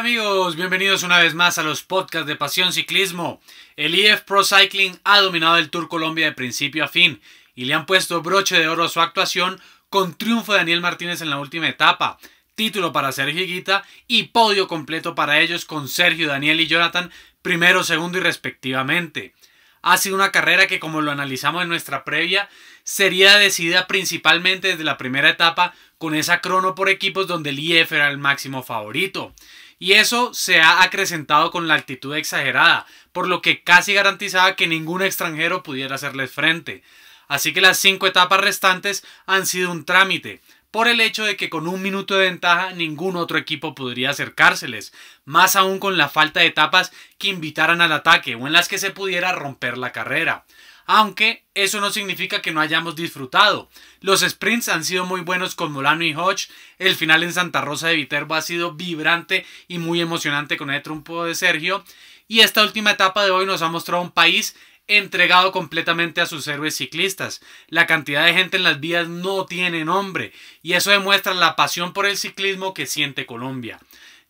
amigos, bienvenidos una vez más a los podcasts de Pasión Ciclismo. El IF Pro Cycling ha dominado el Tour Colombia de principio a fin y le han puesto broche de oro a su actuación con triunfo de Daniel Martínez en la última etapa, título para Sergio Higuita y podio completo para ellos con Sergio, Daniel y Jonathan, primero, segundo y respectivamente ha sido una carrera que, como lo analizamos en nuestra previa, sería decidida principalmente desde la primera etapa con esa crono por equipos donde el IF era el máximo favorito. Y eso se ha acrecentado con la actitud exagerada, por lo que casi garantizaba que ningún extranjero pudiera hacerles frente. Así que las cinco etapas restantes han sido un trámite, por el hecho de que con un minuto de ventaja ningún otro equipo podría acercárseles, más aún con la falta de etapas que invitaran al ataque o en las que se pudiera romper la carrera. Aunque eso no significa que no hayamos disfrutado. Los sprints han sido muy buenos con Molano y Hodge. El final en Santa Rosa de Viterbo ha sido vibrante y muy emocionante con el trompo de Sergio. Y esta última etapa de hoy nos ha mostrado un país entregado completamente a sus héroes ciclistas. La cantidad de gente en las vías no tiene nombre y eso demuestra la pasión por el ciclismo que siente Colombia.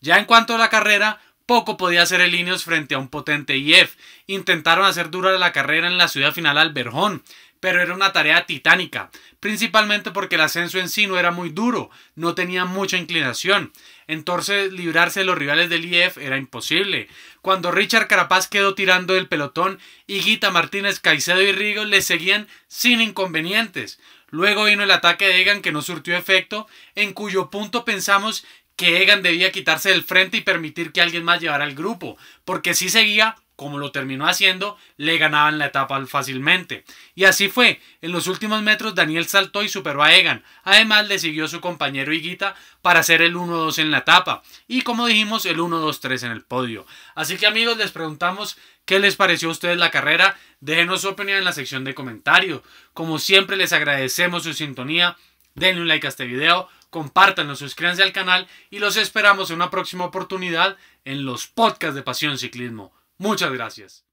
Ya en cuanto a la carrera, poco podía hacer el frente a un potente IF. Intentaron hacer dura la carrera en la ciudad final Alberjón, pero era una tarea titánica, principalmente porque el ascenso en sí no era muy duro, no tenía mucha inclinación, entonces librarse de los rivales del IEF era imposible. Cuando Richard Carapaz quedó tirando del pelotón, y Guita Martínez, Caicedo y Rigo le seguían sin inconvenientes. Luego vino el ataque de Egan que no surtió efecto, en cuyo punto pensamos que Egan debía quitarse del frente y permitir que alguien más llevara al grupo, porque si seguía, como lo terminó haciendo, le ganaban la etapa fácilmente. Y así fue, en los últimos metros Daniel saltó y superó a Egan, además le siguió su compañero Higuita para hacer el 1-2 en la etapa, y como dijimos, el 1-2-3 en el podio. Así que amigos, les preguntamos ¿Qué les pareció a ustedes la carrera? Déjenos su opinión en la sección de comentarios. Como siempre, les agradecemos su sintonía. Denle un like a este video, compártanlo, suscríbanse al canal y los esperamos en una próxima oportunidad en los podcasts de Pasión Ciclismo. Muchas gracias.